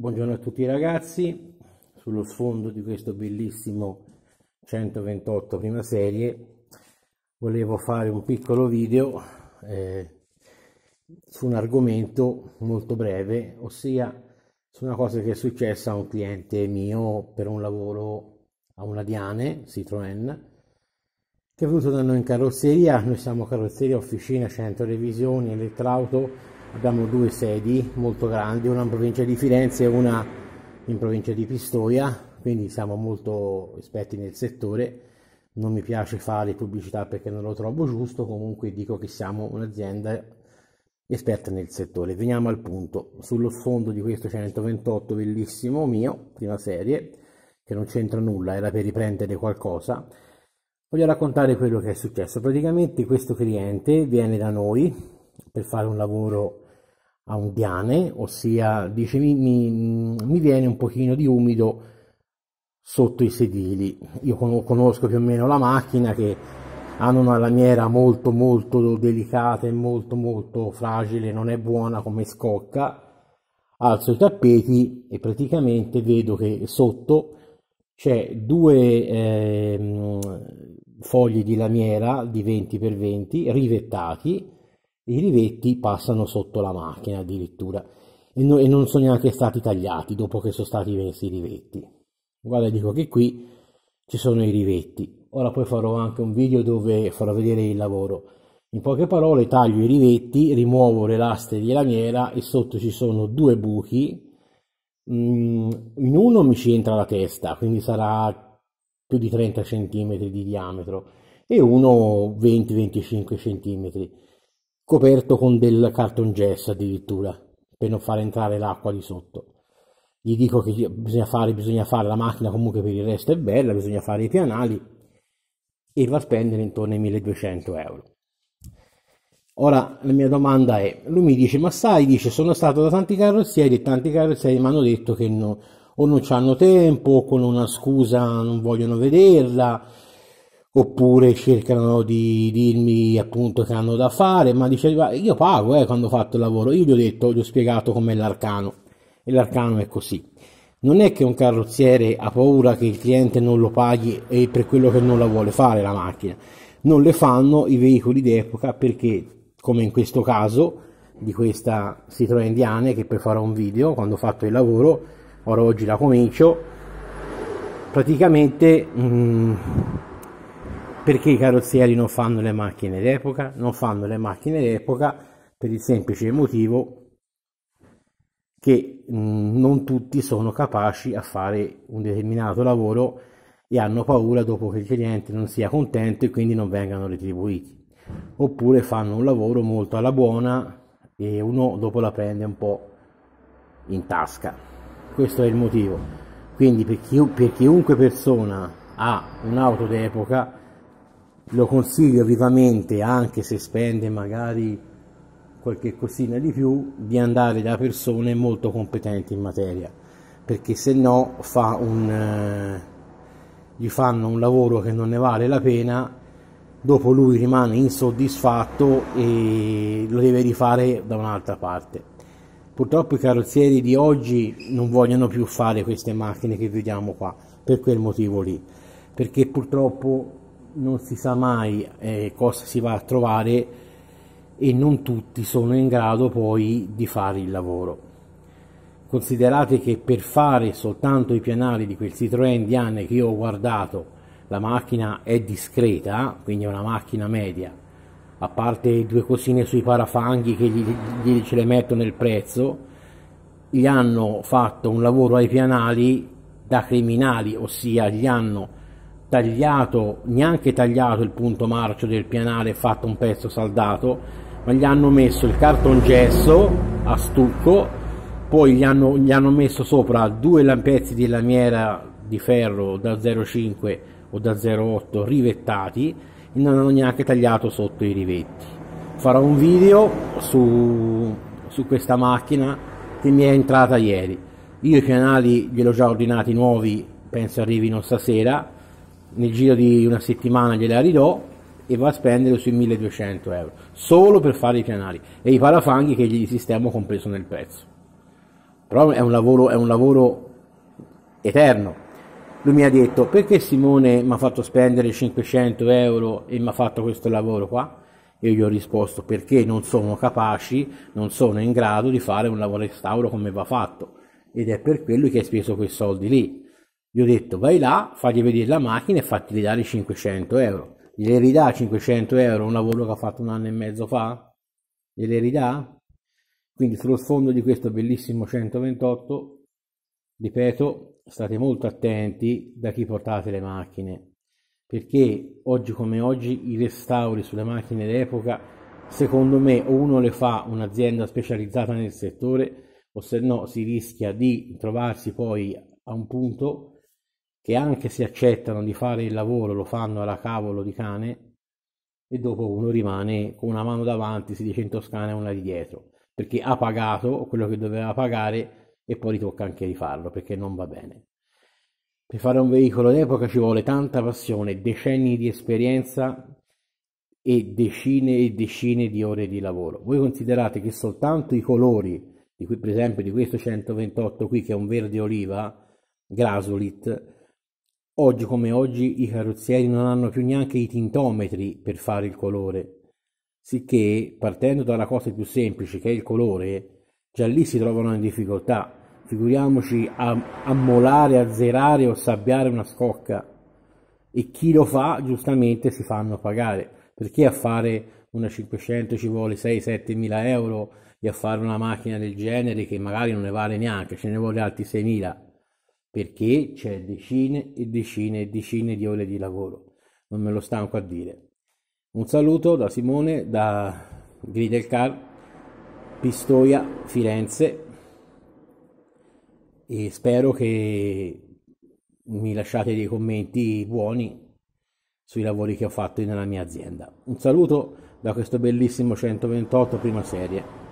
Buongiorno a tutti ragazzi, sullo sfondo di questo bellissimo 128 prima serie volevo fare un piccolo video eh, su un argomento molto breve, ossia su una cosa che è successa a un cliente mio per un lavoro a una Diane Citroën che è venuto da noi in carrozzeria, noi siamo carrozzeria, officina, centro revisioni, elettrauto abbiamo due sedi molto grandi, una in provincia di Firenze e una in provincia di Pistoia, quindi siamo molto esperti nel settore. Non mi piace fare pubblicità perché non lo trovo giusto, comunque dico che siamo un'azienda esperta nel settore. Veniamo al punto, sullo sfondo di questo 128 bellissimo mio, prima serie, che non c'entra nulla, era per riprendere qualcosa. Voglio raccontare quello che è successo. Praticamente questo cliente viene da noi, per fare un lavoro a un diane, ossia dice mi, mi, mi viene un pochino di umido sotto i sedili. Io conosco più o meno la macchina che hanno una lamiera molto molto delicata e molto molto fragile, non è buona come scocca. Alzo i tappeti e praticamente vedo che sotto c'è due eh, fogli di lamiera di 20x20 rivettati i rivetti passano sotto la macchina addirittura e, no, e non sono neanche stati tagliati dopo che sono stati messi i rivetti. Guarda, dico che qui ci sono i rivetti. Ora poi farò anche un video dove farò vedere il lavoro. In poche parole taglio i rivetti, rimuovo le lastre di lamiera e sotto ci sono due buchi. Mm, in uno mi ci entra la testa, quindi sarà più di 30 cm di diametro e uno 20-25 cm coperto con del carton jazz addirittura per non far entrare l'acqua di sotto gli dico che bisogna fare, bisogna fare la macchina comunque per il resto è bella bisogna fare i pianali e va a spendere intorno ai 1200 euro Ora la mia domanda è, lui mi dice, ma sai, dice, sono stato da tanti carrozzieri e tanti carrozzieri mi hanno detto che no, o non hanno tempo, o con una scusa non vogliono vederla, oppure cercano di dirmi appunto che hanno da fare, ma diceva io pago eh, quando ho fatto il lavoro, io gli ho detto, gli ho spiegato com'è l'arcano e l'arcano è così. Non è che un carrozziere ha paura che il cliente non lo paghi e per quello che non la vuole fare la macchina, non le fanno i veicoli d'epoca perché come in questo caso di questa Citroen Indiane che poi farò un video quando ho fatto il lavoro, ora oggi la comincio, praticamente... Mm, perché i carrozzieri non fanno le macchine d'epoca? Non fanno le macchine d'epoca per il semplice motivo che mm, non tutti sono capaci a fare un determinato lavoro e hanno paura dopo che il cliente non sia contento e quindi non vengano retribuiti. Oppure fanno un lavoro molto alla buona e uno dopo la prende un po' in tasca. Questo è il motivo. Quindi per, chi, per chiunque persona ha un'auto d'epoca lo consiglio vivamente anche se spende magari qualche cosina di più di andare da persone molto competenti in materia perché se no fa un, eh, gli fanno un lavoro che non ne vale la pena dopo lui rimane insoddisfatto e lo deve rifare da un'altra parte purtroppo i carrozzieri di oggi non vogliono più fare queste macchine che vediamo qua per quel motivo lì perché purtroppo non si sa mai eh, cosa si va a trovare e non tutti sono in grado poi di fare il lavoro. Considerate che per fare soltanto i pianali di quel Citroën Diane che io ho guardato, la macchina è discreta, quindi è una macchina media, a parte due cosine sui parafanghi che gli, gli ce le metto nel prezzo, gli hanno fatto un lavoro ai pianali da criminali, ossia gli hanno tagliato, neanche tagliato il punto marcio del pianale fatto un pezzo saldato, ma gli hanno messo il cartongesso a stucco, poi gli hanno, gli hanno messo sopra due lampezzi di lamiera di ferro da 0,5 o da 0,8 rivettati e non hanno neanche tagliato sotto i rivetti. Farò un video su, su questa macchina che mi è entrata ieri. Io i pianali gliel'ho già ordinati nuovi, penso arrivino stasera nel giro di una settimana gliela ridò e va a spendere sui 1200 euro solo per fare i pianali e i parafanghi che gli sistemo compreso nel prezzo però è un lavoro, è un lavoro eterno lui mi ha detto perché Simone mi ha fatto spendere 500 euro e mi ha fatto questo lavoro qua io gli ho risposto perché non sono capaci non sono in grado di fare un lavoro restauro come va fatto ed è per quello che hai speso quei soldi lì gli ho detto vai là, fagli vedere la macchina e fatti ridare 500 euro. Gliele ridà 500 euro un lavoro che ha fatto un anno e mezzo fa? Gliele ridà? Quindi sullo sfondo di questo bellissimo 128, ripeto, state molto attenti da chi portate le macchine, perché oggi come oggi i restauri sulle macchine d'epoca secondo me o uno le fa un'azienda specializzata nel settore o se no si rischia di trovarsi poi a un punto che anche se accettano di fare il lavoro lo fanno alla cavolo di cane e dopo uno rimane con una mano davanti, si dice in Toscana, e una di dietro, perché ha pagato quello che doveva pagare e poi ritocca anche rifarlo perché non va bene. Per fare un veicolo d'epoca ci vuole tanta passione, decenni di esperienza e decine e decine di ore di lavoro. Voi considerate che soltanto i colori, di cui per esempio di questo 128 qui che è un verde oliva, Grasolit, Oggi come oggi i carrozzieri non hanno più neanche i tintometri per fare il colore, sicché partendo dalla cosa più semplice che è il colore, già lì si trovano in difficoltà, figuriamoci a, ammolare, azzerare o sabbiare una scocca. E chi lo fa giustamente si fanno pagare, perché a fare una 500 ci vuole 6-7 mila euro e a fare una macchina del genere che magari non ne vale neanche, ce ne vuole altri 6 mila perché c'è decine e decine e decine di ore di lavoro, non me lo stanco a dire. Un saluto da Simone, da Gridelcar, Pistoia, Firenze e spero che mi lasciate dei commenti buoni sui lavori che ho fatto nella mia azienda. Un saluto da questo bellissimo 128 prima serie.